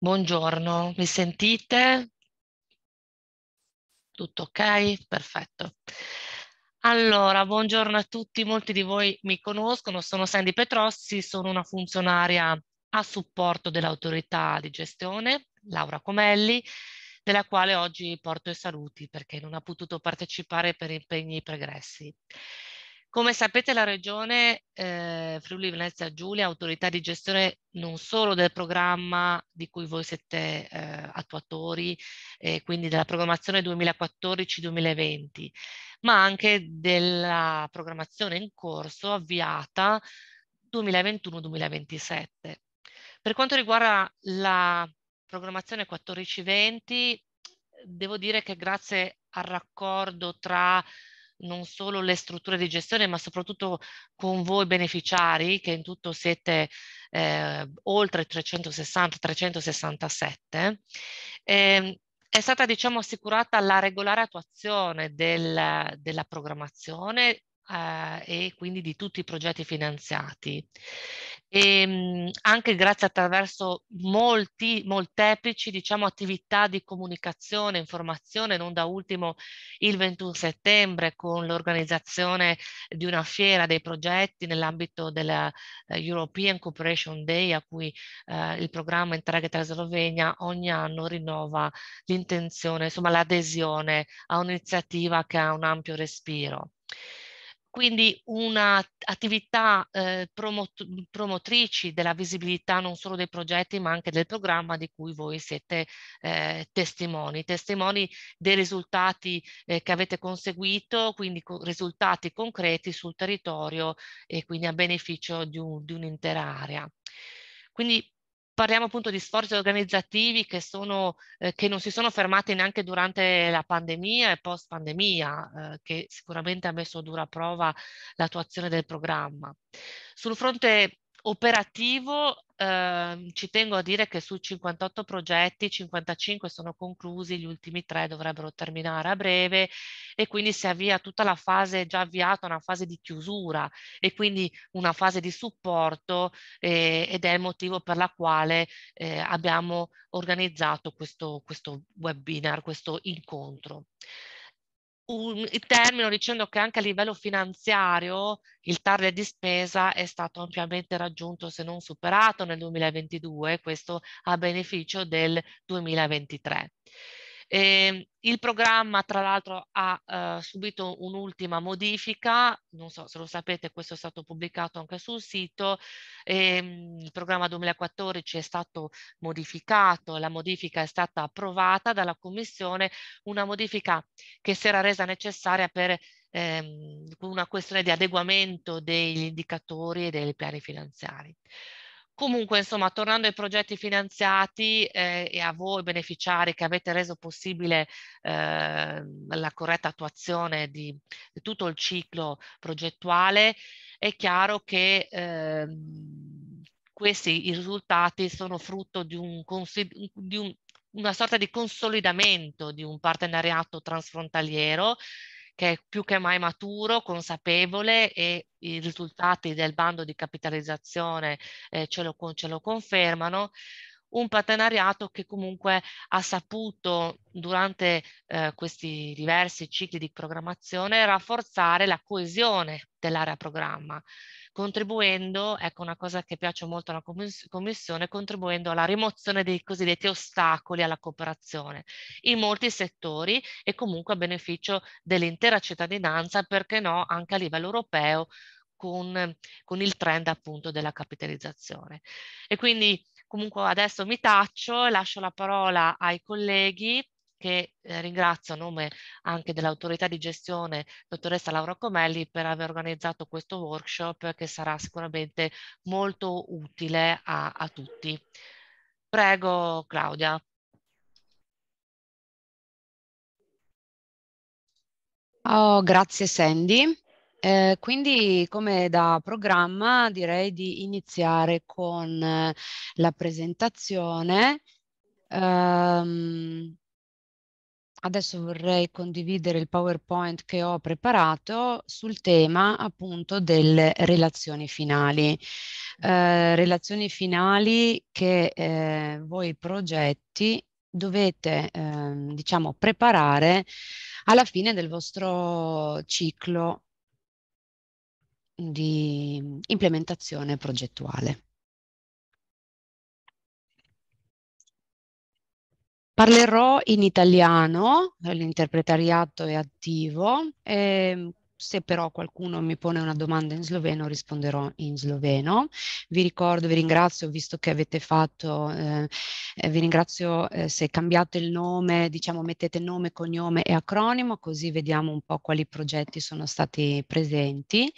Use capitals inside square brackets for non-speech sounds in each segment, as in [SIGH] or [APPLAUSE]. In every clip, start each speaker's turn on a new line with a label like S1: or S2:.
S1: Buongiorno, mi sentite? Tutto ok? Perfetto.
S2: Allora, buongiorno a tutti, molti di voi mi conoscono, sono Sandy Petrossi, sono una funzionaria a supporto dell'autorità di gestione, Laura Comelli, della quale oggi porto i saluti perché non ha potuto partecipare per impegni pregressi. Come sapete la Regione eh, Friuli Venezia Giulia è autorità di gestione non solo del programma di cui voi siete eh, attuatori, eh, quindi della programmazione 2014-2020, ma anche della programmazione in corso avviata 2021-2027. Per quanto riguarda la programmazione 14-20, devo dire che grazie al raccordo tra non solo le strutture di gestione, ma soprattutto con voi beneficiari, che in tutto siete eh, oltre 360, 367. Eh, è stata diciamo, assicurata la regolare attuazione del, della programmazione eh, e quindi di tutti i progetti finanziati. E, ehm, anche grazie attraverso molti, molteplici diciamo, attività di comunicazione, informazione, non da ultimo il 21 settembre con l'organizzazione di una fiera dei progetti nell'ambito della eh, European Cooperation Day a cui uh, il programma Interreg Slovenia ogni anno rinnova l'intenzione, insomma l'adesione a un'iniziativa che ha un ampio respiro quindi un'attività eh, promot promotrici della visibilità non solo dei progetti ma anche del programma di cui voi siete eh, testimoni, testimoni dei risultati eh, che avete conseguito, quindi co risultati concreti sul territorio e quindi a beneficio di un'intera area. Quindi Parliamo appunto di sforzi organizzativi che, sono, eh, che non si sono fermati neanche durante la pandemia e post pandemia, eh, che sicuramente ha messo a dura prova l'attuazione del programma. Sul fronte operativo eh, ci tengo a dire che su 58 progetti 55 sono conclusi, gli ultimi tre dovrebbero terminare a breve e quindi si avvia tutta la fase già avviata, una fase di chiusura e quindi una fase di supporto eh, ed è il motivo per la quale eh, abbiamo organizzato questo, questo webinar, questo incontro un, termino dicendo che anche a livello finanziario il target di spesa è stato ampiamente raggiunto se non superato nel 2022, questo a beneficio del 2023. Eh, il programma tra l'altro ha eh, subito un'ultima modifica, non so se lo sapete questo è stato pubblicato anche sul sito, ehm, il programma 2014 è stato modificato, la modifica è stata approvata dalla Commissione, una modifica che si era resa necessaria per ehm, una questione di adeguamento degli indicatori e dei piani finanziari. Comunque, insomma, tornando ai progetti finanziati eh, e a voi beneficiari che avete reso possibile eh, la corretta attuazione di, di, tutto il ciclo progettuale, è chiaro che eh, questi risultati sono frutto di, un, di un, una sorta di consolidamento di un partenariato transfrontaliero che è più che mai maturo, consapevole e i risultati del bando di capitalizzazione eh, ce, lo, ce lo confermano, un partenariato che comunque ha saputo durante eh, questi diversi cicli di programmazione rafforzare la coesione dell'area programma, contribuendo, ecco una cosa che piace molto alla Commissione, contribuendo alla rimozione dei cosiddetti ostacoli alla cooperazione in molti settori e comunque a beneficio dell'intera cittadinanza, perché no, anche a livello europeo con, con il trend appunto della capitalizzazione. E quindi comunque adesso mi taccio e lascio la parola ai colleghi che eh, ringrazio a nome anche dell'autorità di gestione dottoressa Laura Comelli per aver organizzato questo workshop che sarà sicuramente molto utile
S1: a, a tutti. Prego Claudia. Oh, grazie Sandy.
S3: Eh, quindi come da programma direi di iniziare con eh, la presentazione. Um, adesso vorrei condividere il PowerPoint che ho preparato sul tema appunto delle relazioni finali. Eh, relazioni finali che eh, voi progetti dovete eh, diciamo preparare alla fine del vostro ciclo
S1: di implementazione progettuale. Parlerò in italiano, l'interpretariato è attivo, eh, se
S3: però qualcuno mi pone una domanda in sloveno risponderò in sloveno. Vi ricordo, vi ringrazio, visto che avete fatto, eh, eh, vi ringrazio eh, se cambiate il nome, diciamo mettete nome, cognome e acronimo, così vediamo un po' quali progetti sono stati presenti.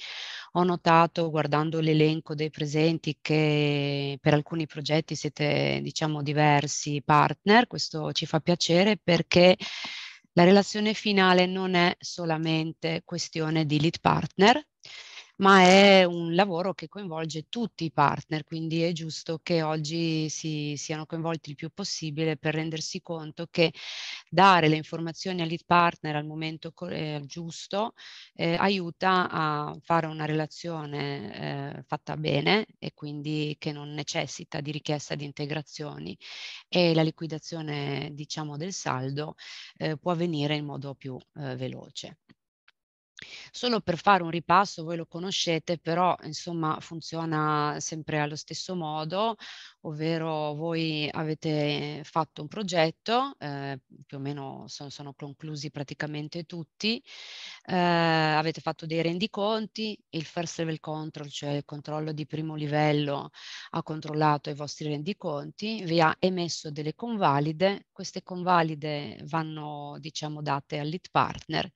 S3: Ho notato guardando l'elenco dei presenti che per alcuni progetti siete diciamo diversi partner, questo ci fa piacere perché la relazione finale non è solamente questione di lead partner, ma è un lavoro che coinvolge tutti i partner, quindi è giusto che oggi si, siano coinvolti il più possibile per rendersi conto che dare le informazioni all'eat partner al momento eh, giusto eh, aiuta a fare una relazione eh, fatta bene e quindi che non necessita di richiesta di integrazioni e la liquidazione diciamo del saldo eh, può avvenire in modo più eh, veloce. Solo per fare un ripasso, voi lo conoscete, però insomma funziona sempre allo stesso modo, ovvero voi avete eh, fatto un progetto, eh, più o meno sono, sono conclusi praticamente tutti, eh, avete fatto dei rendiconti, il first level control, cioè il controllo di primo livello, ha controllato i vostri rendiconti, vi ha emesso delle convalide, queste convalide vanno diciamo date al lead partner,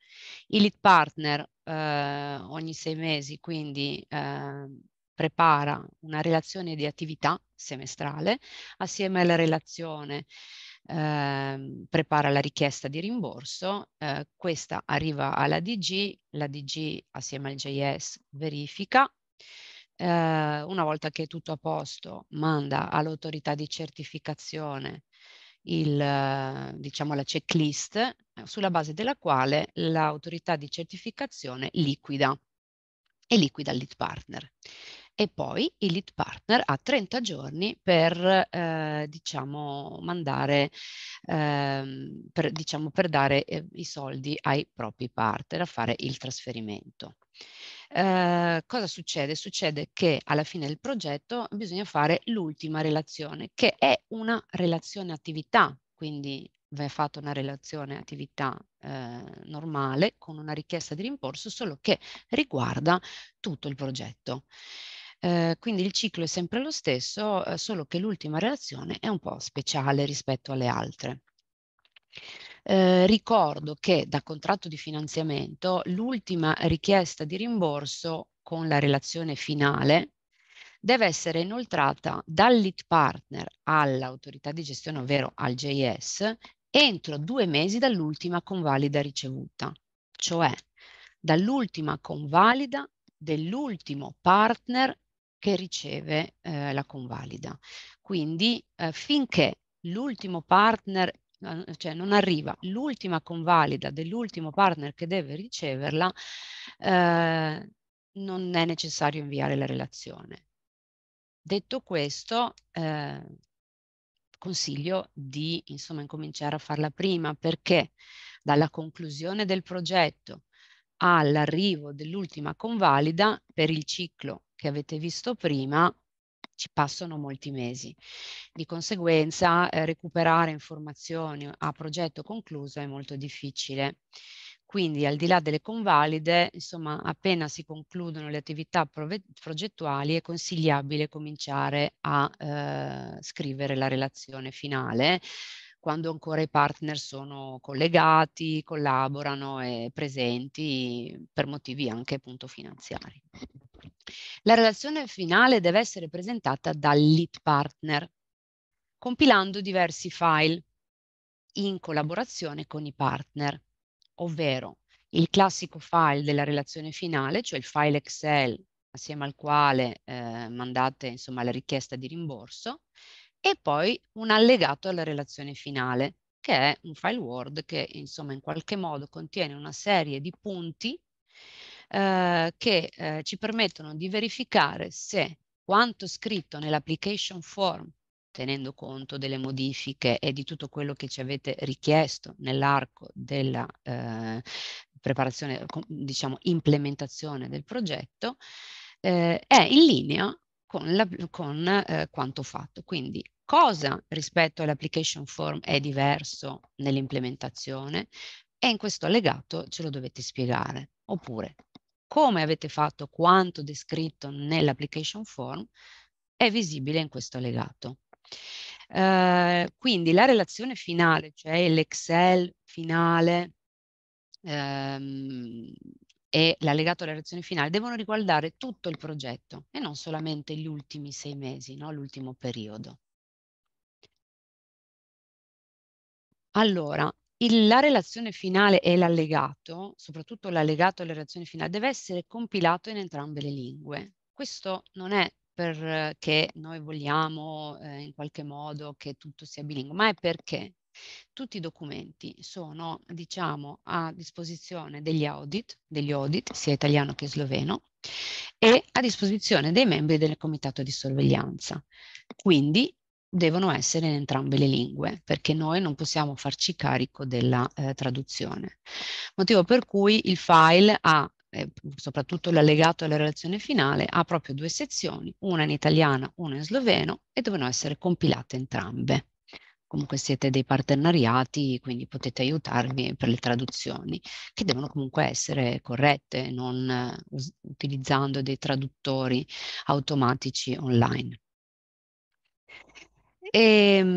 S3: i lead partner eh, ogni sei mesi quindi eh, prepara una relazione di attività semestrale, assieme alla relazione eh, prepara la richiesta di rimborso, eh, questa arriva alla DG, la DG assieme al JS verifica, eh, una volta che è tutto a posto manda all'autorità di certificazione il, diciamo, la checklist eh, sulla base della quale l'autorità di certificazione liquida e liquida il lead partner e poi il lead partner ha 30 giorni per, eh, diciamo, mandare, eh, per, diciamo, per dare eh, i soldi ai propri partner a fare il trasferimento. Eh, cosa succede? Succede che alla fine del progetto bisogna fare l'ultima relazione, che è una relazione attività, quindi va fatta una relazione attività eh, normale con una richiesta di rimborso, solo che riguarda tutto il progetto. Ehm, quindi il ciclo è sempre lo stesso, eh, solo che l'ultima relazione è un po' speciale rispetto alle altre. Eh, ricordo che da contratto di finanziamento l'ultima richiesta di rimborso con la relazione finale deve essere inoltrata dal lead partner all'autorità di gestione, ovvero al JS, entro due mesi dall'ultima convalida ricevuta, cioè dall'ultima convalida dell'ultimo partner che riceve eh, la convalida. Quindi eh, finché l'ultimo partner, eh, cioè non arriva l'ultima convalida dell'ultimo partner che deve riceverla, eh, non è necessario inviare la relazione. Detto questo, eh, consiglio di insomma incominciare a farla prima perché dalla conclusione del progetto all'arrivo dell'ultima convalida per il ciclo che avete visto prima, ci passano molti mesi. Di conseguenza eh, recuperare informazioni a progetto concluso è molto difficile. Quindi al di là delle convalide, insomma, appena si concludono le attività progettuali è consigliabile cominciare a eh, scrivere la relazione finale quando ancora i partner sono collegati, collaborano e presenti per motivi anche appunto finanziari. La relazione finale deve essere presentata dal lead partner compilando diversi file in collaborazione con i partner, ovvero il classico file della relazione finale, cioè il file Excel assieme al quale eh, mandate insomma, la richiesta di rimborso, e poi un allegato alla relazione finale, che è un file Word che insomma in qualche modo contiene una serie di punti eh, che eh, ci permettono di verificare se quanto scritto nell'application form tenendo conto delle modifiche e di tutto quello che ci avete richiesto nell'arco della eh, preparazione, diciamo implementazione del progetto, eh, è in linea con, la, con eh, quanto fatto. Quindi cosa rispetto all'application form è diverso nell'implementazione e in questo allegato ce lo dovete spiegare. Oppure come avete fatto quanto descritto nell'application form è visibile in questo allegato. Eh, quindi la relazione finale, cioè l'Excel finale ehm, e l'allegato alla relazione finale devono riguardare tutto il progetto e non solamente gli ultimi sei mesi, no? l'ultimo
S1: periodo. Allora, il la relazione finale e l'allegato, soprattutto l'allegato alla relazione finale, deve essere
S3: compilato in entrambe le lingue. Questo non è perché noi vogliamo eh, in qualche modo che tutto sia bilingue, ma è perché tutti i documenti sono, diciamo, a disposizione degli audit, degli audit sia italiano che sloveno, e a disposizione dei membri del comitato di sorveglianza. Quindi devono essere in entrambe le lingue, perché noi non possiamo farci carico della eh, traduzione. Motivo per cui il file ha eh, soprattutto l'allegato alla relazione finale, ha proprio due sezioni, una in italiano, una in sloveno e devono essere compilate entrambe. Comunque siete dei partenariati, quindi potete aiutarvi per le traduzioni, che devono comunque essere corrette, non eh, utilizzando dei traduttori automatici online e ehm,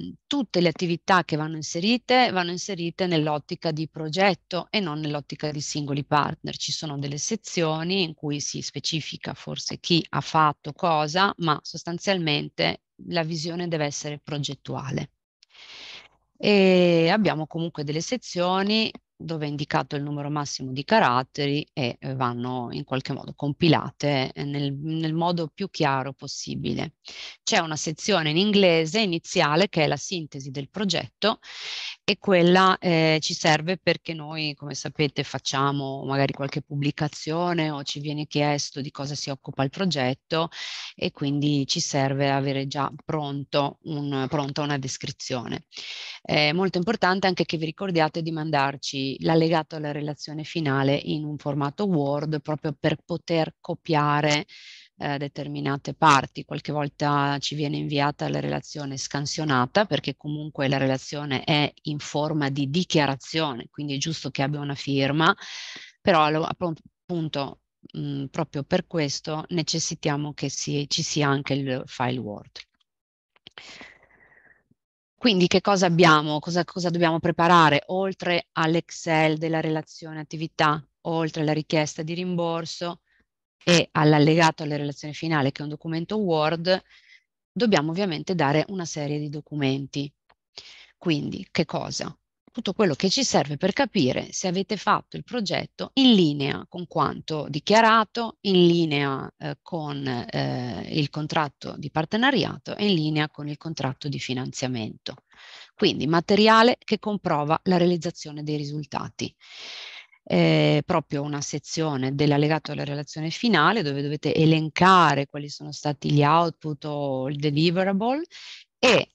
S3: mh, tutte le attività che vanno inserite vanno inserite nell'ottica di progetto e non nell'ottica di singoli partner. Ci sono delle sezioni in cui si specifica forse chi ha fatto cosa, ma sostanzialmente la visione deve essere progettuale. E abbiamo comunque delle sezioni dove è indicato il numero massimo di caratteri e eh, vanno in qualche modo compilate eh, nel, nel, modo più chiaro possibile. C'è una sezione in inglese iniziale che è la sintesi del progetto e quella eh, ci serve perché noi, come sapete, facciamo magari qualche pubblicazione o ci viene chiesto di cosa si occupa il progetto e quindi ci serve avere già pronto un, pronta una descrizione. È molto importante anche che vi ricordiate di mandarci l'allegato alla relazione finale in un formato Word proprio per poter copiare eh, determinate parti, qualche volta ci viene inviata la relazione scansionata perché comunque la relazione è in forma di dichiarazione, quindi è giusto che abbia una firma, però appunto mh, mm, proprio per questo necessitiamo che si, ci sia anche il file Word. Quindi che cosa abbiamo, cosa, cosa dobbiamo preparare oltre all'Excel della relazione attività, oltre alla richiesta di rimborso, e all'allegato alle relazioni finali, che è un documento Word, dobbiamo ovviamente dare una serie di documenti. Quindi, che cosa? Tutto quello che ci serve per capire se avete fatto il progetto in linea con quanto dichiarato, in linea eh, con eh, il contratto di partenariato e in linea con il contratto di finanziamento. Quindi materiale che comprova la realizzazione dei risultati eh, proprio una sezione dell'allegato alla relazione finale dove dovete elencare quali sono stati gli output o il deliverable e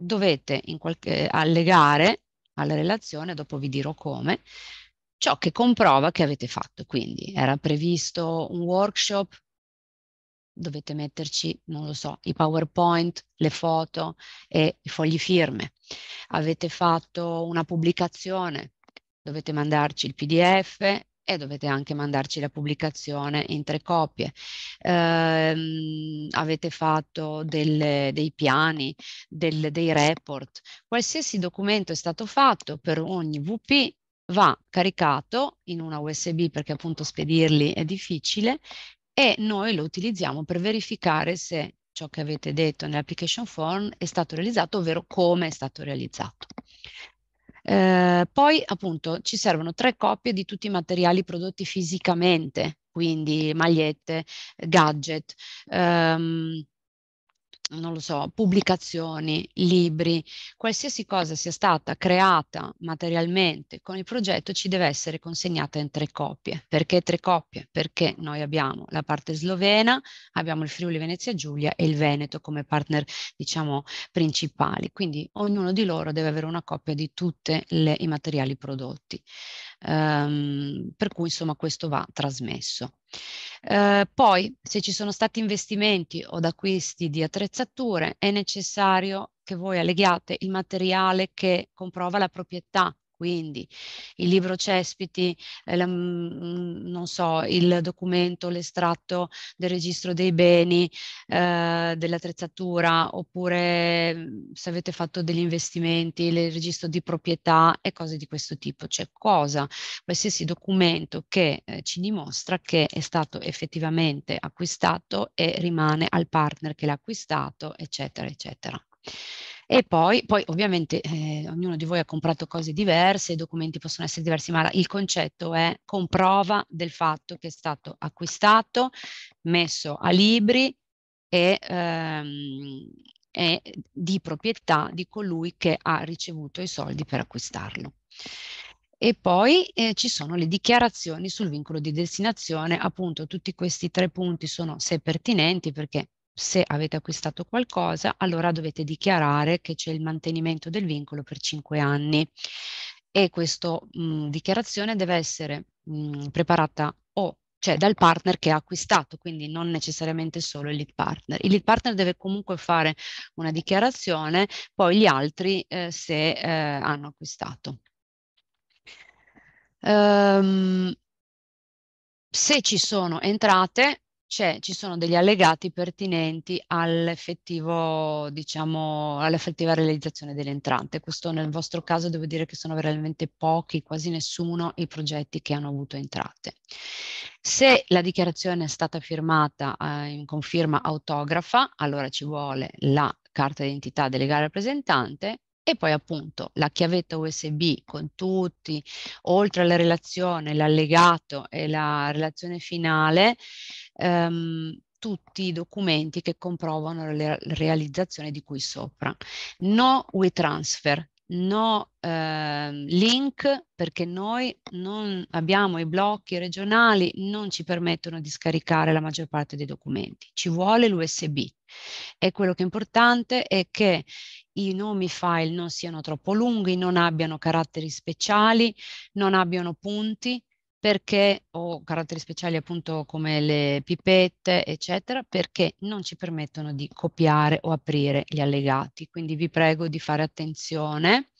S3: dovete in qualche, allegare alla relazione, dopo vi dirò come, ciò che comprova che avete fatto. Quindi era previsto un workshop, dovete metterci, non lo so, i PowerPoint, le foto e i fogli firme. Avete fatto una pubblicazione, dovete mandarci il PDF e dovete anche mandarci la pubblicazione in tre copie. Eh, avete fatto delle, dei piani, del, dei report, qualsiasi documento è stato fatto per ogni VP va caricato in una USB perché appunto spedirli è difficile e noi lo utilizziamo per verificare se ciò che avete detto nell'application form è stato realizzato, ovvero come è stato realizzato. Eh, poi appunto ci servono tre copie di tutti i materiali prodotti fisicamente, quindi magliette, gadget, ehm, non lo so, pubblicazioni, libri, qualsiasi cosa sia stata creata materialmente con il progetto ci deve essere consegnata in tre coppie. Perché tre coppie? Perché noi abbiamo la parte slovena, abbiamo il Friuli Venezia Giulia e il Veneto come partner, diciamo, principali. Quindi ognuno di loro deve avere una copia di tutti i materiali prodotti ehm, per cui insomma questo va trasmesso. Eh, poi se ci sono stati investimenti o acquisti di attrezzature è necessario che voi alleghiate il materiale che comprova la proprietà quindi il libro Cespiti, eh, la, mm, non so, il documento, l'estratto del registro dei beni, eh, dell'attrezzatura, oppure mm, se avete fatto degli investimenti, il registro di proprietà e cose di questo tipo, cioè cosa, qualsiasi documento che eh, ci dimostra che è stato effettivamente acquistato e rimane al partner che l'ha acquistato, eccetera, eccetera. E poi, poi ovviamente eh, ognuno di voi ha comprato cose diverse, i documenti possono essere diversi, ma il concetto è comprova del fatto che è stato acquistato, messo a libri e... Ehm, è di proprietà di colui che ha ricevuto i soldi per acquistarlo. E poi eh, ci sono le dichiarazioni sul vincolo di destinazione, appunto tutti questi tre punti sono se pertinenti perché se avete acquistato qualcosa, allora dovete dichiarare che c'è il mantenimento del vincolo per 5 anni e questa mhmm, dichiarazione deve essere mh, mhmm, preparata o cioè dal partner che ha acquistato, quindi non necessariamente solo il lead partner. Il lead partner deve comunque fare una dichiarazione, poi gli altri eh, se eh, hanno acquistato. Um, se ci sono entrate, ci sono degli allegati pertinenti diciamo, all'effettiva diciamo, all realizzazione delle entrate. Questo nel vostro caso devo dire che sono veramente pochi, quasi nessuno, i progetti che hanno avuto entrate. Se la dichiarazione è stata firmata eh, in confirma autografa, allora ci vuole la carta d'identità del legale rappresentante e poi appunto la chiavetta USB con tutti, oltre alla relazione, l'allegato e la relazione finale, ehm, tutti i documenti che comprovano la realizzazione di cui sopra. No WeTransfer, no eh, link perché noi non abbiamo i blocchi regionali, non ci permettono di scaricare la maggior parte dei documenti. Ci vuole l'USB e quello che è importante è che i nomi file non siano troppo lunghi, non abbiano caratteri speciali, non abbiano punti, perché, o caratteri speciali appunto come le pipette, eccetera, perché non ci permettono di copiare o aprire gli allegati. Quindi vi prego di fare attenzione,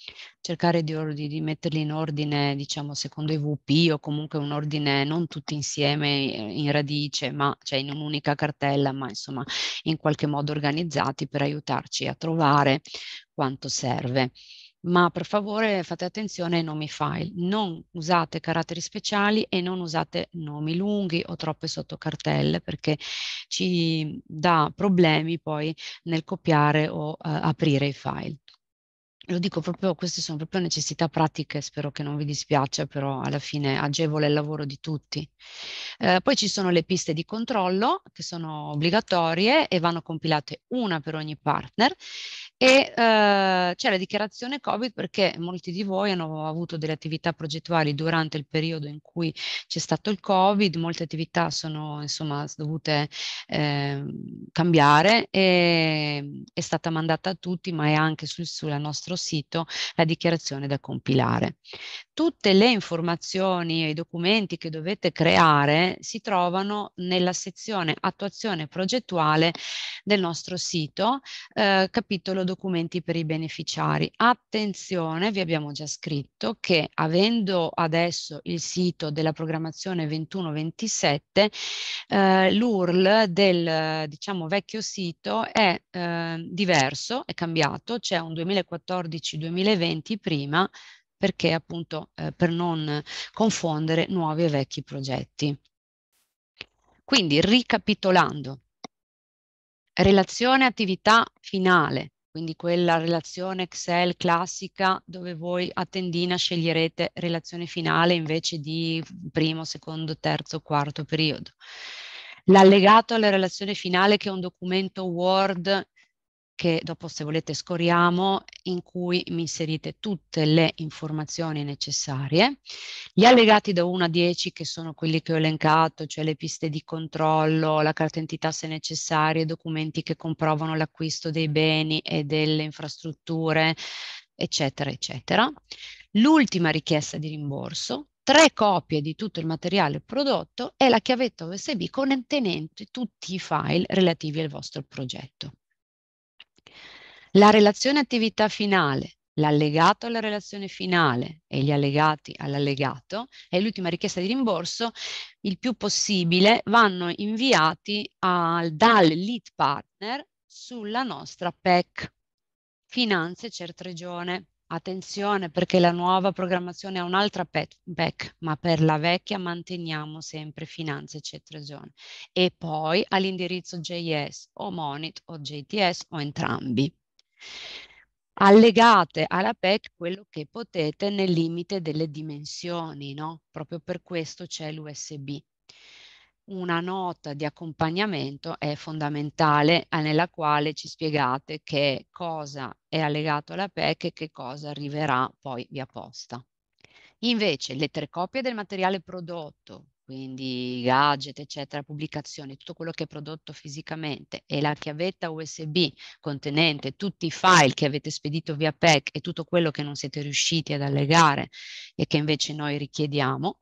S3: cercare di, ordine, di metterli in ordine, diciamo, secondo i VP o comunque un ordine non tutti insieme in radice, ma cioè in un'unica cartella, ma insomma in qualche modo organizzati per aiutarci a trovare quanto serve ma per favore fate attenzione ai nomi file, non usate caratteri speciali e non usate nomi lunghi o troppe sottocartelle perché ci dà problemi poi nel copiare o eh, aprire i file. Lo dico proprio, queste sono proprio necessità pratiche, spero che non vi dispiaccia, però alla fine agevole il lavoro di tutti. Eh, poi ci sono le piste di controllo che sono obbligatorie e vanno compilate una per ogni partner e eh, c'è la dichiarazione Covid perché molti di voi hanno avuto delle attività progettuali durante il periodo in cui c'è stato il Covid, molte attività sono insomma dovute eh, cambiare e è stata mandata a tutti ma è anche sul, sul nostro sito la dichiarazione da compilare. Tutte le informazioni e i documenti che dovete creare si trovano nella sezione attuazione progettuale del nostro sito, eh, capitolo documenti per i beneficiari. Attenzione, vi abbiamo già scritto che avendo adesso il sito della programmazione 2127, eh, l'URL del diciamo, vecchio sito è eh, diverso, è cambiato, c'è un 2014-2020 prima perché appunto eh, per non confondere nuovi e vecchi progetti. Quindi ricapitolando, relazione attività finale, quindi quella relazione Excel classica dove voi a tendina sceglierete relazione finale invece di primo, secondo, terzo, quarto periodo. L'allegato alla relazione finale che è un documento Word che dopo se volete scoriamo, in cui mi inserite tutte le informazioni necessarie, gli allegati da 1 a 10 che sono quelli che ho elencato, cioè le piste di controllo, la carta entità se necessaria, documenti che comprovano l'acquisto dei beni e delle infrastrutture, eccetera, eccetera. L'ultima richiesta di rimborso, tre copie di tutto il materiale prodotto e la chiavetta USB contenente tutti i file relativi al vostro progetto. La relazione attività finale, l'allegato alla relazione finale e gli allegati all'allegato e l'ultima richiesta di rimborso, il più possibile, vanno inviati al, dal lead partner sulla nostra PEC, Finanze Certregione. Attenzione perché la nuova programmazione ha un'altra PEC, ma per la vecchia manteniamo sempre finanze Certregione. E poi all'indirizzo JS o Monit o JTS o entrambi allegate alla PEC quello che potete nel limite delle dimensioni, no? Proprio per questo c'è l'USB. Una nota di accompagnamento è fondamentale nella quale ci spiegate che cosa è allegato alla PEC e che cosa arriverà poi via posta. Invece le tre copie del materiale prodotto quindi gadget, eccetera, pubblicazioni, tutto quello che è prodotto fisicamente e la chiavetta USB contenente tutti i file che avete spedito via PEC e tutto quello che non siete riusciti ad allegare e che invece noi richiediamo,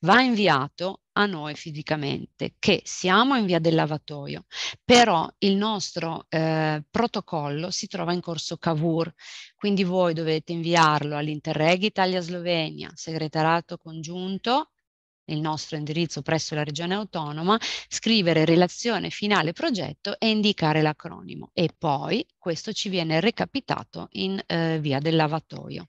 S3: va inviato a noi fisicamente, che siamo in via del lavatoio, però il nostro eh, protocollo si trova in corso Cavour, quindi voi dovete inviarlo all'Interreg Italia-Slovenia, segretariato congiunto il nostro indirizzo presso la regione autonoma, scrivere relazione finale progetto e indicare l'acronimo e
S1: poi questo ci viene recapitato in eh, via del lavatoio.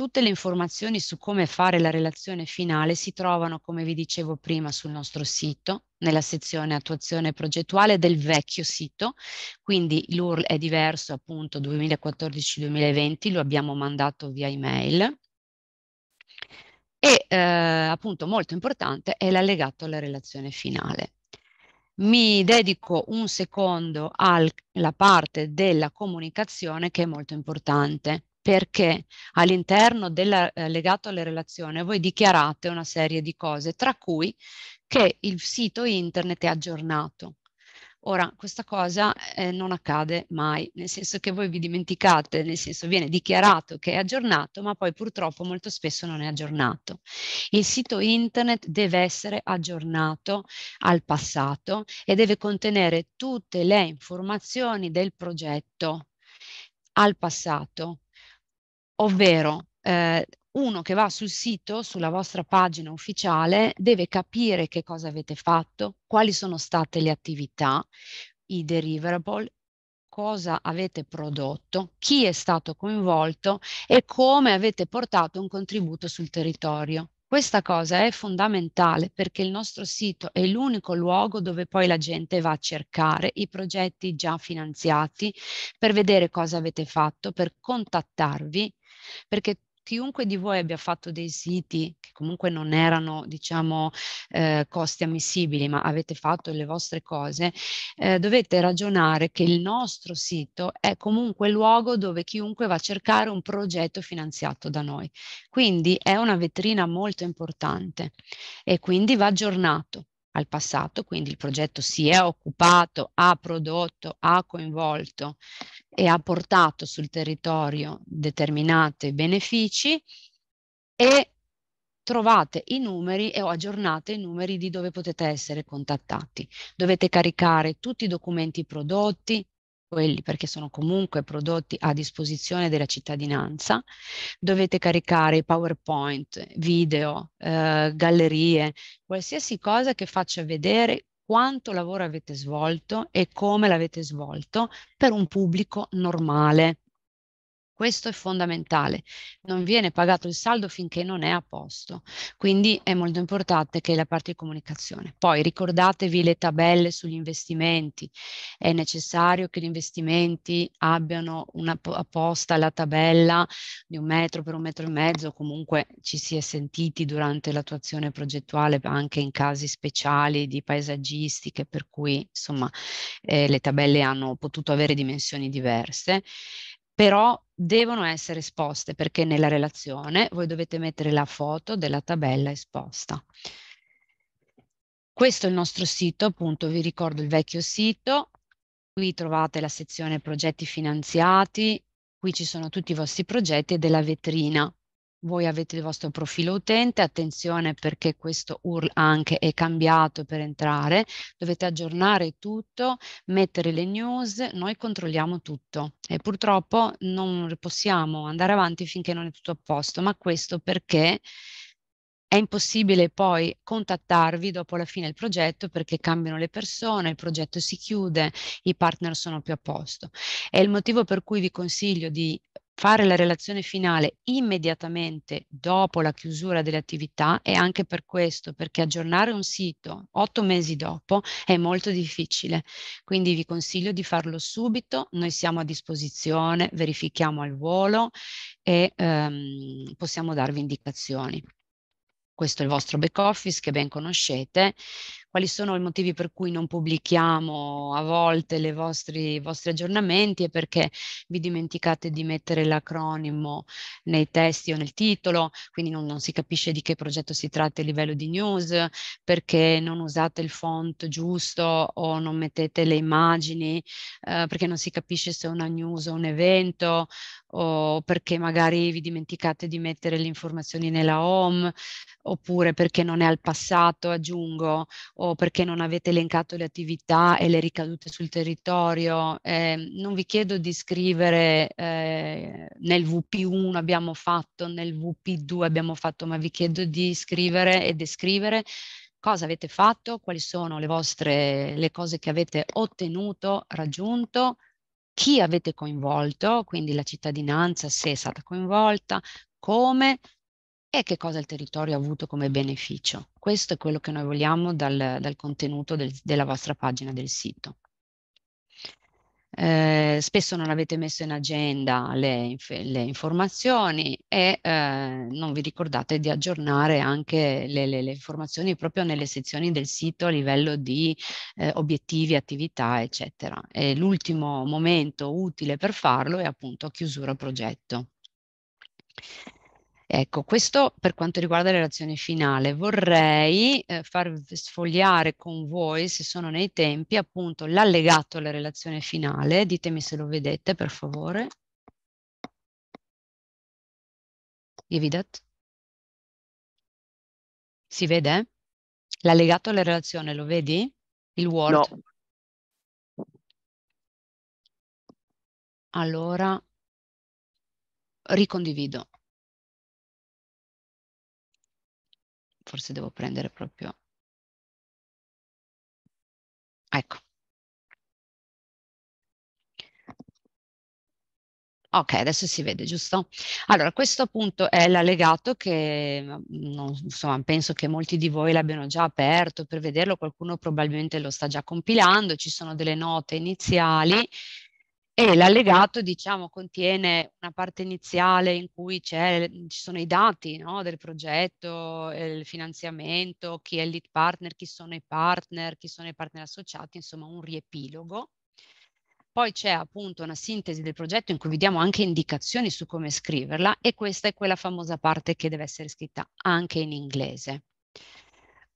S1: Tutte le informazioni su come fare
S3: la relazione finale si trovano, come vi dicevo prima, sul nostro sito, nella sezione attuazione progettuale del vecchio sito, quindi l'URL è diverso appunto 2014-2020, lo abbiamo mandato via email. E eh, appunto molto importante è l'allegato alla relazione finale. Mi dedico un secondo alla parte della comunicazione che è molto importante perché all'interno del eh, legato alle relazioni voi dichiarate una serie di cose, tra cui che il sito internet è aggiornato. Ora, questa cosa eh, non accade mai, nel senso che voi vi dimenticate, nel senso viene dichiarato che è aggiornato, ma poi purtroppo molto spesso non è aggiornato. Il sito internet deve essere aggiornato al passato e deve contenere tutte le informazioni del progetto al passato ovvero eh, uno che va sul sito, sulla vostra pagina ufficiale, deve capire che cosa avete fatto, quali sono state le attività, i deliverable, cosa avete prodotto, chi è stato coinvolto e come avete portato un contributo sul territorio. Questa cosa è fondamentale perché il nostro sito è l'unico luogo dove poi la gente va a cercare i progetti già finanziati per vedere cosa avete fatto, per contattarvi perché chiunque di voi abbia fatto dei siti che comunque non erano, diciamo, eh, costi ammissibili, ma avete fatto le vostre cose, eh, dovete ragionare che il nostro sito è comunque il luogo dove chiunque va a cercare un progetto finanziato da noi. Quindi è una vetrina molto importante e quindi va aggiornato al passato, quindi il progetto si è occupato, ha prodotto, ha coinvolto e ha portato sul territorio determinati benefici e trovate i numeri e ho aggiornate i numeri di dove potete essere contattati. Dovete caricare tutti i documenti prodotti, quelli perché sono comunque prodotti a disposizione della cittadinanza, dovete caricare PowerPoint, video, eh, gallerie, qualsiasi cosa che faccia vedere quanto lavoro avete svolto e come l'avete svolto per un pubblico normale, questo è fondamentale. Non viene pagato il saldo finché non è a posto. Quindi è molto importante che la parte di comunicazione. Poi ricordatevi le tabelle sugli investimenti. È necessario che gli investimenti abbiano una, apposta la tabella di un metro per un metro e mezzo, comunque ci si è sentiti durante l'attuazione progettuale anche in casi speciali di paesaggistiche, per cui insomma eh, le tabelle hanno potuto avere dimensioni diverse però devono essere esposte perché nella relazione voi dovete mettere la foto della tabella esposta. Questo è il nostro sito, appunto vi ricordo il vecchio sito, qui trovate la sezione progetti finanziati, qui ci sono tutti i vostri progetti e della vetrina voi avete il vostro profilo utente, attenzione perché questo URL anche è cambiato per entrare, dovete aggiornare tutto, mettere le news, noi controlliamo tutto e purtroppo non possiamo andare avanti finché non è tutto a posto, ma questo perché è impossibile poi contattarvi dopo la fine del progetto perché cambiano le persone, il progetto si chiude, i partner sono più a posto. È il motivo per cui vi consiglio di fare la relazione finale immediatamente dopo la chiusura delle attività è anche per questo, perché aggiornare un sito otto mesi dopo è molto difficile. Quindi vi consiglio di farlo subito, noi siamo a disposizione, verifichiamo al volo e ehm, possiamo darvi indicazioni questo è il vostro back office che ben conoscete, quali sono i motivi per cui non pubblichiamo a volte vostri, i vostri aggiornamenti e perché vi dimenticate di mettere l'acronimo nei testi o nel titolo, quindi non, non si capisce di che progetto si tratta a livello di news, perché non usate il font giusto o non mettete le immagini, eh, perché non si capisce se è una news o un evento, o perché magari vi dimenticate di mettere le informazioni nella home, oppure perché non è al passato, aggiungo, o perché non avete elencato le attività e le ricadute sul territorio. Eh, non vi chiedo di scrivere eh, nel VP1 abbiamo fatto, nel VP2 abbiamo fatto, ma vi chiedo di scrivere e descrivere cosa avete fatto, quali sono le vostre le cose che avete ottenuto, raggiunto, chi avete coinvolto, quindi la cittadinanza se è stata coinvolta, come e che cosa il territorio ha avuto come beneficio. Questo è quello che noi vogliamo dal, dal contenuto del, della vostra pagina del sito. Eh, spesso non avete messo in agenda le, inf le informazioni e eh, non vi ricordate di aggiornare anche le, le, le, informazioni proprio nelle sezioni del sito a livello di eh, obiettivi, attività, eccetera. E l'ultimo momento utile per farlo è appunto chiusura progetto. Ecco, questo per quanto riguarda la relazione finale. Vorrei eh, far sfogliare con voi, se sono nei
S1: tempi, appunto l'allegato alla relazione finale. Ditemi se lo vedete, per favore. Ividat. Si vede? L'allegato alla relazione, lo vedi? Il Word? No. Allora, ricondivido. forse devo prendere proprio... Ecco. Ok, adesso si vede, giusto? Allora, questo appunto è l'allegato che mm,
S3: non, insomma, penso che molti di voi l'abbiano già aperto per vederlo, qualcuno probabilmente lo sta già compilando, ci sono delle note iniziali e l'allegato diciamo, contiene una parte iniziale in cui ci sono i dati no, del progetto, il finanziamento, chi è il lead partner, chi sono i partner, chi sono i partner associati, insomma un riepilogo. Poi c'è appunto una sintesi del progetto in cui vi diamo anche indicazioni su come scriverla e questa è quella famosa parte che deve essere scritta anche in inglese.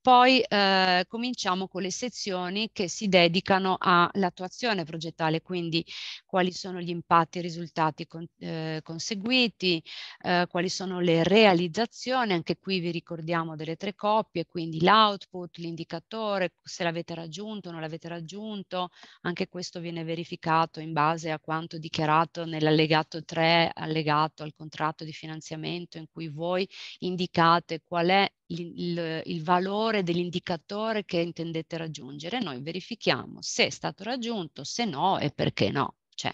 S3: Poi eh, cominciamo con le sezioni che si dedicano all'attuazione progettale, quindi quali sono gli impatti e i risultati con, eh, conseguiti, eh, quali sono le realizzazioni, anche qui vi ricordiamo delle tre coppie, quindi l'output, l'indicatore, se l'avete raggiunto o non l'avete raggiunto, anche questo viene verificato in base a quanto dichiarato nell'allegato 3, allegato al contratto di finanziamento in cui voi indicate qual è il, il valore dell'indicatore che intendete raggiungere, noi verifichiamo se è stato raggiunto, se no e perché no. Cioè,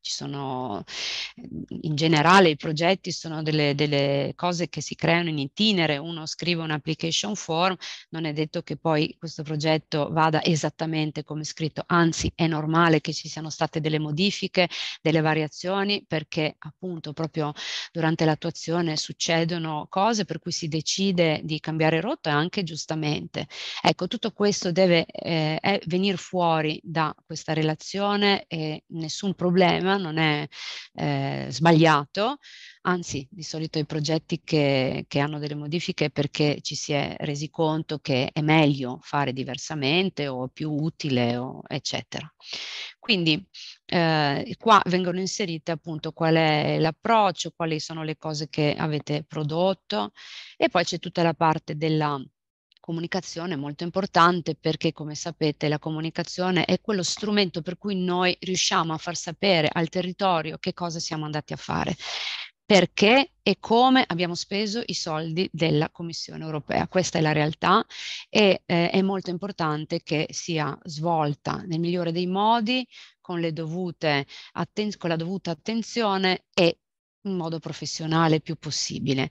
S3: ci sono, in generale i progetti sono delle, delle, cose che si creano in itinere, uno scrive un'application form, non è detto che poi questo progetto vada esattamente come scritto, anzi è normale che ci siano state delle modifiche, delle variazioni, perché appunto proprio durante l'attuazione succedono cose per cui si decide di cambiare rotta anche giustamente. Ecco, tutto questo deve eh, venire fuori da questa relazione e nessuno nessun problema, non è eh, sbagliato, anzi di solito i progetti che, che hanno delle modifiche perché ci si è resi conto che è meglio fare diversamente o più utile, o eccetera. Quindi eh, qua vengono inserite appunto qual è l'approccio, quali sono le cose che avete prodotto e poi c'è tutta la parte della comunicazione è molto importante perché, come sapete, la comunicazione è quello strumento per cui noi riusciamo a far sapere al territorio che cosa siamo andati a fare, perché e come abbiamo speso i soldi della Commissione europea. Questa è la realtà e eh, è molto importante che sia svolta nel migliore dei modi, con, con la dovuta attenzione e in modo professionale più possibile.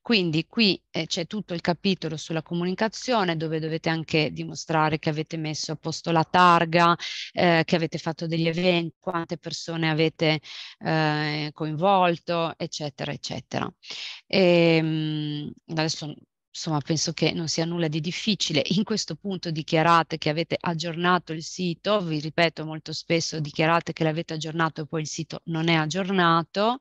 S3: Quindi qui eh, c'è tutto il capitolo sulla comunicazione dove dovete anche dimostrare che avete messo a posto la targa, eh, che avete fatto degli eventi, quante persone avete eh, coinvolto, eccetera, eccetera. E, ehm, adesso insomma, penso che non sia nulla di difficile. In questo punto dichiarate che avete aggiornato il sito, vi ripeto molto spesso dichiarate che l'avete aggiornato e poi il sito non è aggiornato,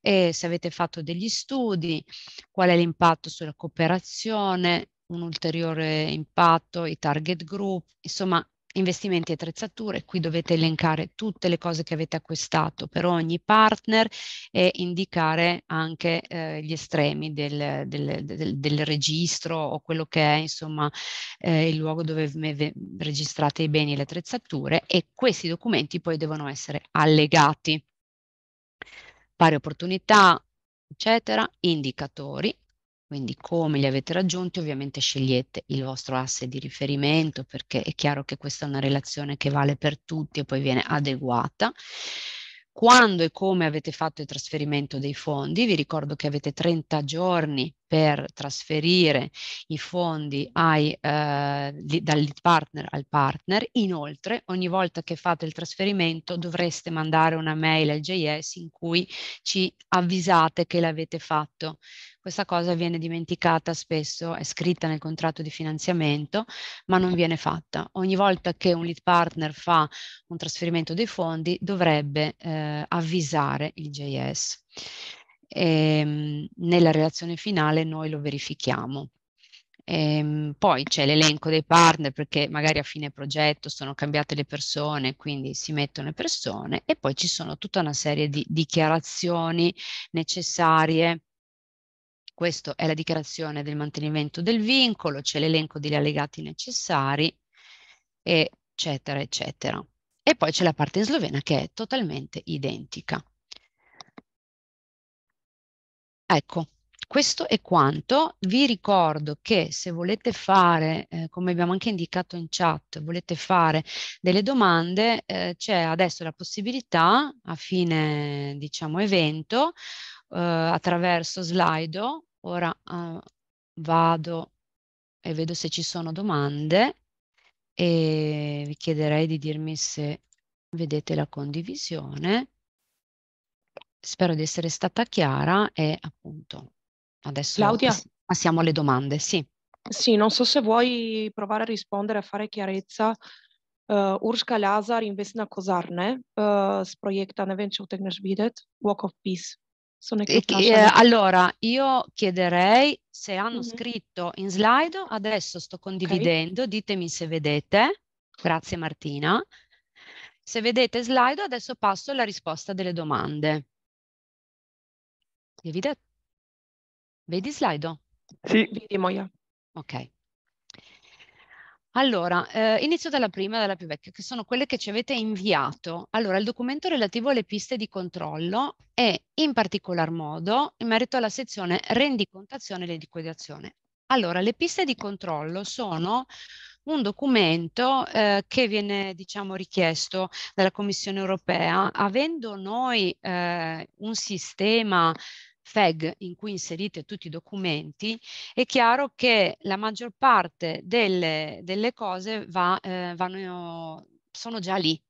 S3: e se avete fatto degli studi, qual è l'impatto sulla cooperazione, un ulteriore impatto, i target group, insomma investimenti e attrezzature, qui dovete elencare tutte le cose che avete acquistato per ogni partner e indicare anche eh, gli estremi del, del, del, del, registro o quello che è insomma eh, il luogo dove registrate i beni e le attrezzature e questi documenti poi devono essere allegati. Pari opportunità, eccetera, indicatori quindi come li avete raggiunti, ovviamente scegliete il vostro asse di riferimento perché è chiaro che questa è una relazione che vale per tutti e poi viene adeguata quando e come avete fatto il trasferimento dei fondi. Vi ricordo che avete 30 giorni per trasferire i fondi ai, eh, dal partner al partner. Inoltre, ogni volta che fate il trasferimento dovreste mandare una mail al JS in cui ci avvisate che l'avete fatto. Questa cosa viene dimenticata spesso, è scritta nel contratto di finanziamento, ma non viene fatta. Ogni volta che un lead partner fa un trasferimento dei fondi dovrebbe eh, avvisare il JS e ehm, nella relazione finale noi lo verifichiamo. E ehm, poi c'è l'elenco dei partner perché magari a fine progetto sono cambiate le persone, quindi si mettono le persone e poi ci sono tutta una serie di dichiarazioni necessarie. Questa è la dichiarazione del mantenimento del vincolo, c'è l'elenco degli allegati necessari, eccetera, eccetera. E poi c'è la parte in slovena che è totalmente identica. Ecco, questo è quanto. Vi ricordo che se volete fare, eh, come abbiamo anche indicato in chat, volete fare delle domande, eh, c'è adesso la possibilità a fine diciamo, evento eh, attraverso Slido. Ora eh, vado e vedo se ci sono domande e vi chiederei di dirmi se vedete la condivisione. Spero di essere stata chiara e appunto adesso Claudia? passiamo alle domande, sì.
S2: Sì, non so se vuoi provare a rispondere, a fare chiarezza. Uh, eh, Urszka Lazar investna kozarne uh, eh, z projekta Venture Technics Walk of Peace. E, eh, allora, io chiederei
S3: se hanno mm -hmm. scritto in slide, adesso sto condividendo, okay. ditemi se vedete. Grazie
S1: Martina. Se vedete slide, adesso passo alla risposta delle domande. Devi detto. Vedi Slido? Sì. Vedi Moia. Ok. Allora, eh, inizio dalla prima, dalla
S3: più vecchia, che sono quelle che ci avete inviato. Allora, il documento relativo alle piste di controllo e in particolar modo in merito alla sezione rendicontazione e liquidazione. Allora, le piste di controllo sono un documento eh, che viene diciamo, richiesto dalla Commissione europea, avendo noi eh, un sistema FEG in cui inserite tutti i documenti, è chiaro che la maggior parte delle, delle cose va, eh, vanno, sono già lì.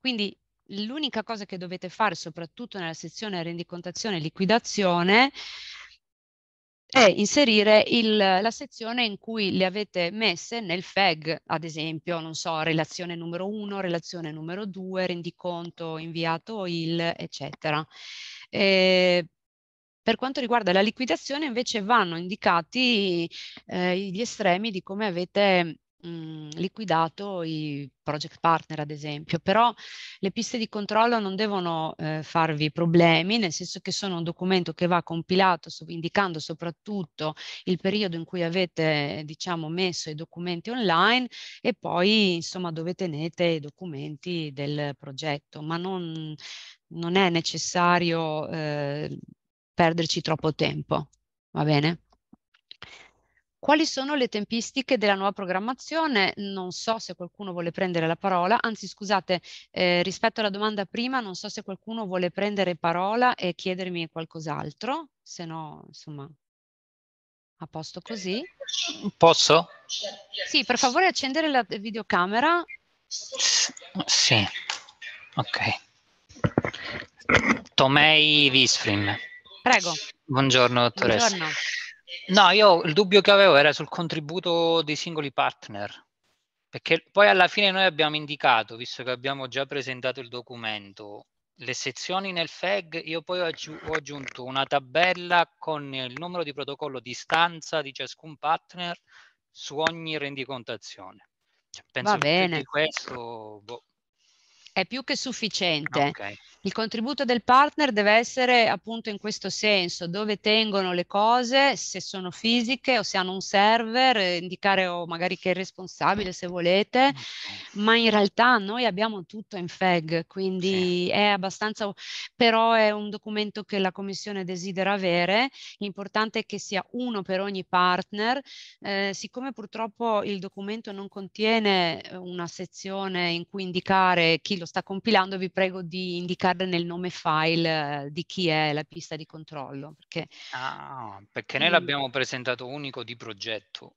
S3: Quindi l'unica cosa che dovete fare, soprattutto nella sezione rendicontazione e liquidazione, è inserire il, la sezione in cui le avete messe nel FEG, ad esempio, non so, relazione numero 1, relazione numero 2, rendiconto inviato il, eccetera. E eh, per quanto riguarda la liquidazione invece vanno indicati eh, gli estremi di come avete mm, liquidato i project partner ad esempio, però le piste di controllo non devono eh, farvi problemi, nel senso che sono un documento che va compilato so, indicando soprattutto il periodo in cui avete diciamo messo i documenti online e poi insomma dove tenete i documenti del progetto, ma non, non è necessario eh, perderci troppo tempo, va bene? Quali sono le tempistiche della nuova programmazione? Non so se qualcuno vuole prendere la parola, anzi scusate, eh, rispetto alla domanda prima, non so se qualcuno vuole prendere parola e chiedermi qualcos'altro, se no, insomma, a posto così. Posso? Sì, per favore accendere la videocamera.
S4: Sì, ok. Tomei Visfrim. Prego. Buongiorno dottoressa. Buongiorno. No, io il dubbio che avevo era sul contributo dei singoli partner, perché poi alla fine noi abbiamo indicato, visto che abbiamo già presentato il documento, le sezioni nel FEG, io poi ho, aggiunto una tabella con il numero di protocollo di stanza di ciascun partner su ogni rendicontazione. Cioè, penso Va bene. che questo boh,
S3: è più che sufficiente. okay. Il contributo del partner deve essere appunto in questo senso, dove tengono le cose, se sono fisiche o se hanno un server, eh, indicare o magari che è responsabile se volete, okay. ma in realtà noi abbiamo tutto in FEG, quindi sì. è abbastanza, però è un documento che la Commissione desidera avere, l'importante è che sia uno per ogni partner, eh, siccome purtroppo il documento non contiene eh, una sezione in cui indicare chi lo lo sta compilando vi prego di indicare nel nome file eh, di chi è la pista di controllo. Perché,
S4: ah, perché noi mm. l'abbiamo presentato unico di progetto.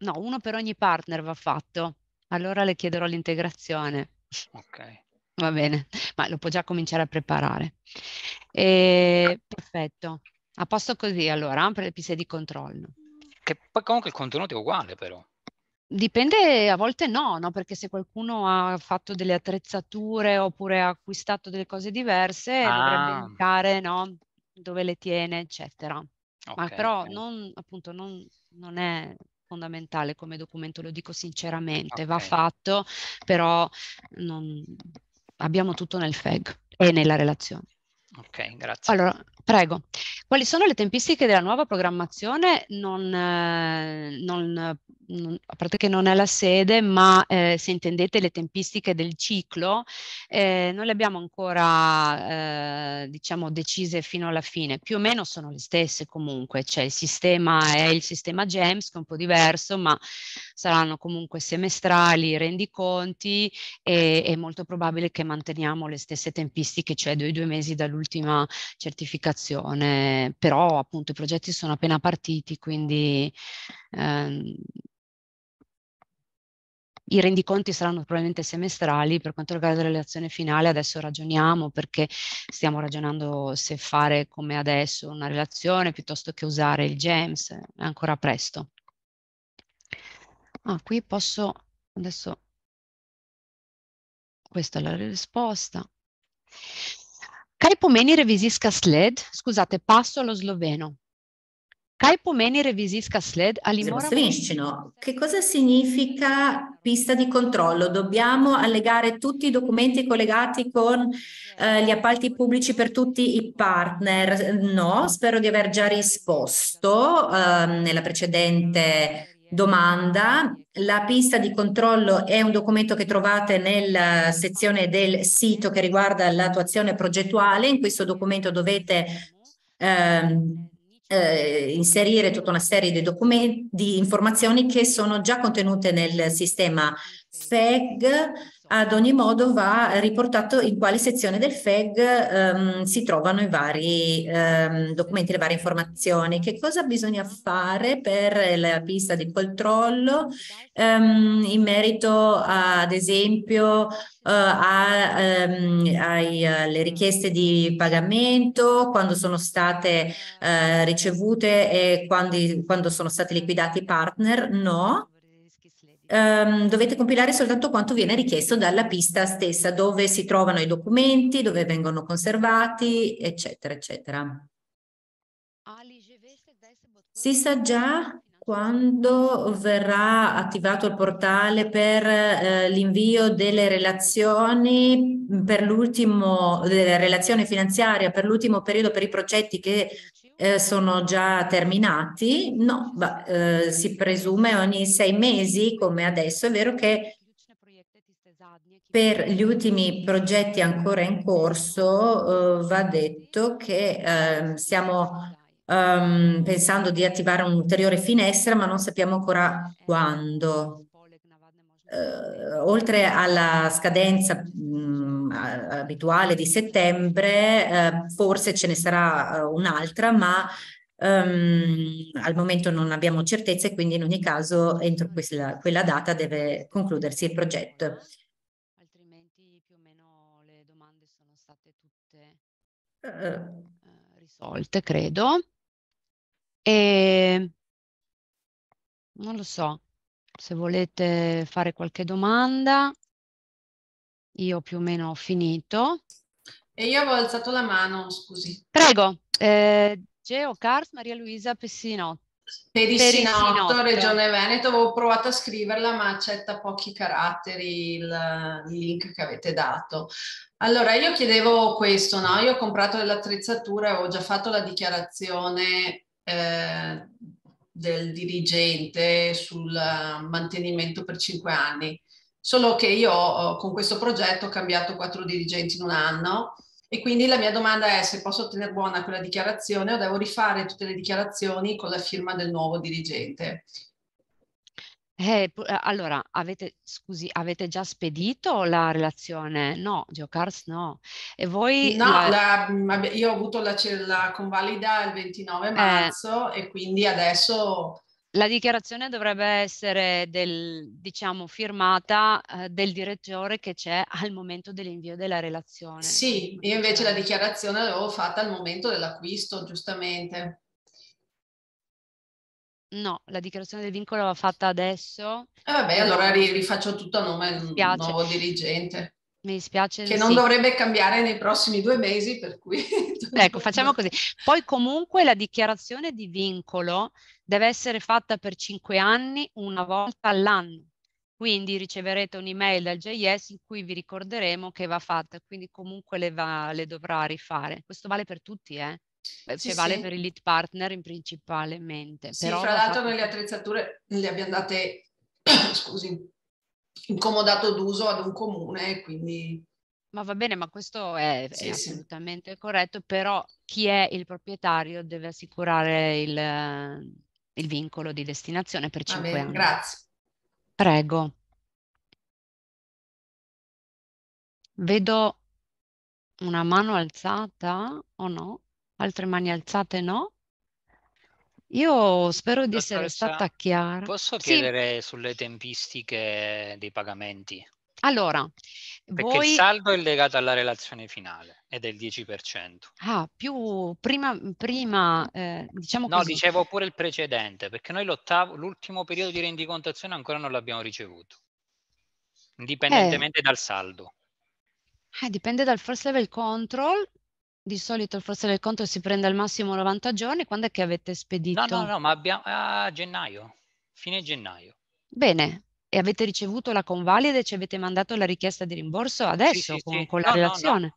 S3: No, uno per ogni partner va fatto. Allora le chiederò l'integrazione. Ok. Va bene, ma lo può già cominciare a preparare. E... Eh, perfetto. A posto così allora, per le piste di controllo.
S4: Che poi comunque il contenuto è uguale però.
S3: Dipende, a volte no, no, perché se qualcuno ha fatto delle attrezzature oppure ha acquistato delle cose diverse, dovrebbe ah. indicare, no, dove le tiene, eccetera. Ma però okay. non appunto, non non è fondamentale come documento, lo dico sinceramente, va fatto, però non abbiamo tutto nel FEG e nella relazione.
S4: Ok, grazie. Allora
S3: Prego. Quali sono le tempistiche della nuova programmazione? Non, eh, non, non, a parte che non è la sede, ma eh, se intendete le tempistiche del ciclo, eh, non le abbiamo ancora eh, diciamo decise fino alla fine. Più o meno sono le stesse comunque, cioè il sistema è il sistema GEMS che è un po' diverso, ma saranno comunque semestrali, rendiconti e è molto probabile che manteniamo le stesse tempistiche, cioè due, due mesi dall'ultima certificazione comunicazione, però appunto i progetti sono appena partiti, quindi ehm, i rendiconti saranno probabilmente semestrali, per quanto riguarda la relazione finale adesso ragioniamo perché stiamo ragionando se fare come adesso una relazione piuttosto che usare il GEMS, è ancora
S1: presto. Ah, qui posso, adesso questa è la risposta. Kaj pomeni
S3: revizijska sled? Scusate, passo allo sloveno. Kaj pomeni revizijska sled
S5: ali moramo... Slovenščino. Che cosa significa pista di controllo? Dobbiamo allegare tutti i documenti collegati con eh, gli appalti pubblici per tutti i partner? No, spero di aver già risposto eh, nella precedente domanda. La pista di controllo è un documento che trovate nella eh, sezione del sito che riguarda l'attuazione progettuale. In questo documento dovete ehm, eh, inserire tutta una serie di, documenti, di informazioni che sono già contenute nel sistema FEG ad ogni modo va riportato in quale sezione del FEG ehm, si trovano i vari ehm, documenti, le varie informazioni. Che cosa bisogna fare per la pista di controllo ehm, in merito ad esempio eh, a, ehm, ai, alle richieste di pagamento, quando sono state eh, ricevute e quando, quando sono stati liquidati i partner? No ehm, dovete compilare soltanto quanto viene richiesto dalla pista stessa, dove si trovano i documenti, dove vengono conservati, eccetera, eccetera. Si sa già quando verrà attivato il portale per eh, l'invio delle relazioni per l'ultimo della relazione finanziaria per l'ultimo periodo per i progetti che eh, sono già terminati? No, bah, eh, si presume ogni sei mesi come adesso. È vero che per gli ultimi progetti ancora in corso eh, va detto che ehm, stiamo um, pensando di attivare un'ulteriore finestra, ma non sappiamo ancora quando eh, oltre alla scadenza mh, abituale di settembre, eh, forse ce ne sarà uh, un'altra, ma Um, al momento non abbiamo certezze, quindi in ogni caso entro questa, quella data deve concludersi il progetto. Altrimenti più o meno le domande sono state tutte
S1: uh, risolte, credo. E non lo so, se volete fare qualche domanda.
S3: Io più o meno ho finito.
S1: E io avevo alzato la mano,
S3: scusi. Prego, eh, Geo Cars, Maria Luisa Pessinotto. Perisinotto, Regione Veneto, avevo provato a scriverla ma accetta pochi caratteri il, il link che avete dato. Allora, io chiedevo questo, no? Io ho comprato
S5: dell'attrezzatura e ho già fatto la dichiarazione eh, del dirigente sul eh, mantenimento per cinque anni. Solo che io eh, con questo progetto ho cambiato quattro dirigenti in un anno e quindi la mia domanda è se posso ottenere buona quella dichiarazione o devo rifare tutte le dichiarazioni con la firma del nuovo dirigente.
S3: Eh, eh, allora, avete, scusi, avete già spedito la relazione? No, GeoCars no. E voi? No, la... La, mhmm, io ho avuto la, la, convalida il 29 eh. marzo eh, e quindi adesso... La dichiarazione dovrebbe essere, del, diciamo, firmata eh, del direttore che c'è al momento dell'invio della relazione. Sì, io invece la dichiarazione l'avevo fatta
S1: al momento dell'acquisto, giustamente.
S3: No, la dichiarazione del vincolo va fatta adesso. Eh vabbè, ehm, allora rifaccio tutto a nome del nuovo dirigente. Mi dispiace. Che non sì. dovrebbe cambiare
S5: nei prossimi due mesi, per cui... [LAUGHS]
S3: ecco, facciamo così. Poi comunque la dichiarazione di vincolo deve essere fatta per cinque anni, una volta all'anno. Quindi riceverete un'email dal JS in cui vi ricorderemo che va fatta, quindi comunque le, va, le dovrà rifare. Questo vale per tutti, eh? Cioè, sì, vale sì. per il lead partner in principalmente. Sì, Però fra l'altro noi le
S1: attrezzature le abbiamo date, [CLEARS THROAT] scusi, incomodato d'uso ad un comune, quindi...
S3: Ma va bene, ma questo è, sì, è assolutamente corretto, però chi è il proprietario deve assicurare il, il vincolo di
S1: destinazione per 5 bene, anni. Grazie. Prego. Vedo una mano alzata o
S3: no? altre mani alzate no? Io spero di essere stata chiara. Posso sì.
S4: chiedere sulle tempistiche dei pagamenti? Allora, perché voi... il saldo è legato alla relazione finale ed è il 10%.
S3: Ah, più prima, prima eh, diciamo No, così.
S4: dicevo pure il precedente, perché noi l'ottavo, l'ultimo periodo di rendicontazione ancora non l'abbiamo ricevuto, eh. indipendentemente eh. dal saldo.
S3: Eh, dipende dal first level control di solito il forse del conto si prende al massimo 90 giorni, quando è che avete spedito? No, no, no,
S4: ma abbiamo a gennaio, fine gennaio.
S3: Bene, e avete ricevuto la convalida e ci avete mandato la richiesta di rimborso adesso sì, sì, con, sì. con, la no, relazione?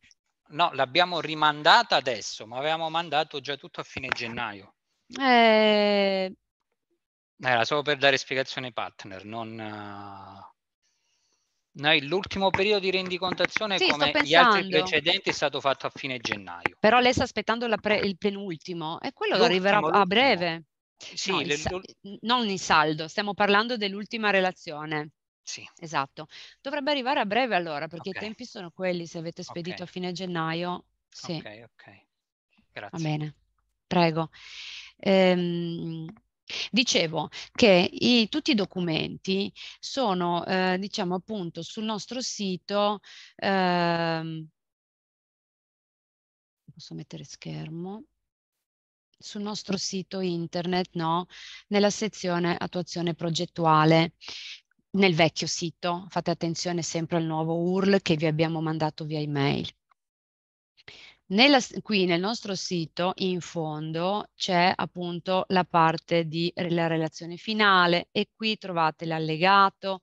S4: No, no. no, l'abbiamo rimandata adesso, ma avevamo mandato già tutto a fine gennaio.
S3: Eh...
S4: Era solo per dare spiegazione ai partner, non... Uh... Noi l'ultimo periodo di rendicontazione sì, come gli altri precedenti è stato fatto a fine gennaio.
S3: Però lei sta aspettando pre, il penultimo e quello arriverà a breve.
S4: Sì, no, le, il,
S3: non in saldo, stiamo parlando dell'ultima relazione. Sì. Esatto. Dovrebbe arrivare a breve allora, perché okay. i tempi sono quelli, se avete spedito okay. a fine gennaio. Sì. Ok, ok. Grazie. Va bene. Prego. Ehm, Dicevo che i, tutti i documenti sono, eh, diciamo appunto, sul nostro sito, ehm, posso mettere schermo, sul nostro sito internet, no? Nella sezione attuazione progettuale, nel vecchio sito, fate attenzione sempre al nuovo URL che vi abbiamo mandato via email. Nella, qui nel nostro sito in fondo c'è appunto la parte della relazione finale e qui trovate l'allegato,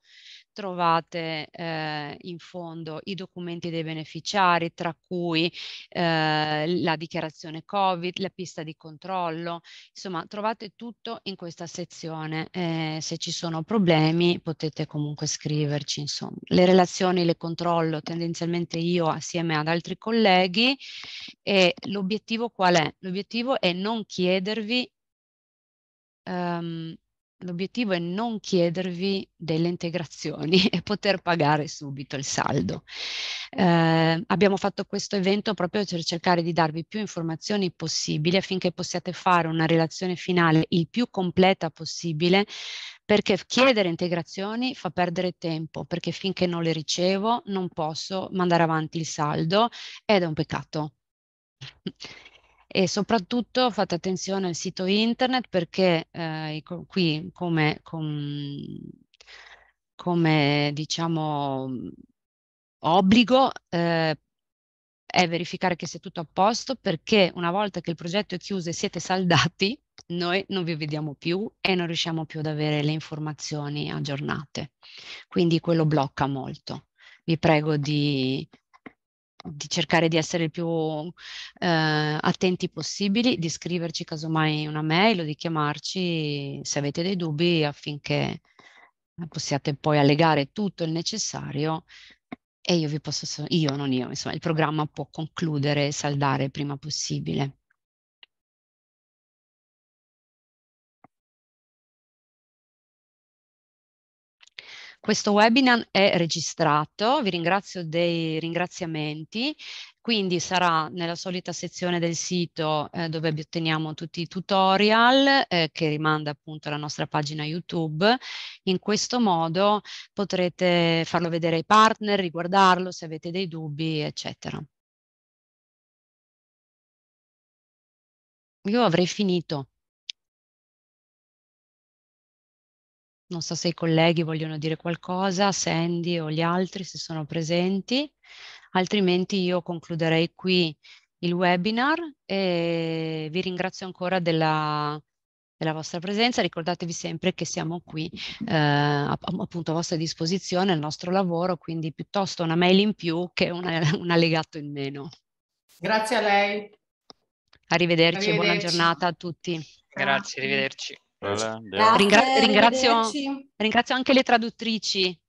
S3: trovate eh, in fondo i documenti dei beneficiari, tra cui eh, la dichiarazione Covid, la pista di controllo, insomma trovate tutto in questa sezione. Eh, se ci sono problemi potete comunque scriverci, insomma. Le relazioni le controllo tendenzialmente io assieme ad altri colleghi e l'obiettivo qual è? L'obiettivo è non chiedervi um, l'obiettivo è non chiedervi delle integrazioni [LAUGHS] e poter pagare subito il saldo. Eh, abbiamo fatto questo evento proprio per cercare di darvi più informazioni possibili affinché possiate fare una relazione finale il più completa possibile perché chiedere integrazioni fa perdere tempo, perché finché non le ricevo non posso mandare avanti il saldo ed è un peccato e soprattutto fate attenzione al sito internet perché eh, qui come, com, come diciamo obbligo eh, è verificare che sia tutto a posto perché una volta che il progetto è chiuso e siete saldati noi non vi vediamo più e non riusciamo più ad avere le informazioni aggiornate quindi quello blocca molto vi prego di di cercare di essere il più eh, attenti possibili, di scriverci casomai una mail o di chiamarci se avete dei dubbi affinché eh, possiate poi allegare tutto il necessario
S1: e io vi posso, io non io, insomma il programma può concludere e saldare il prima possibile. Questo webinar è registrato, vi
S3: ringrazio dei ringraziamenti, quindi sarà nella solita sezione del sito eh, dove otteniamo tutti i tutorial eh, che rimanda appunto alla nostra pagina YouTube. In questo modo potrete farlo vedere ai partner,
S1: riguardarlo se avete dei dubbi, eccetera. Io avrei finito. Non so se i colleghi vogliono dire qualcosa, Sandy o gli altri se sono
S3: presenti, altrimenti io concluderei qui il webinar e vi ringrazio ancora della, della vostra presenza. Ricordatevi sempre che siamo qui eh, appunto a vostra disposizione, il nostro lavoro, quindi piuttosto una mail in più che una, [LAUGHS] un allegato in meno.
S4: Grazie a lei.
S3: Arrivederci, arrivederci. buona giornata a tutti.
S4: Grazie, arrivederci. Ringra-
S3: ringrazio, ringrazio, anche le traduttrici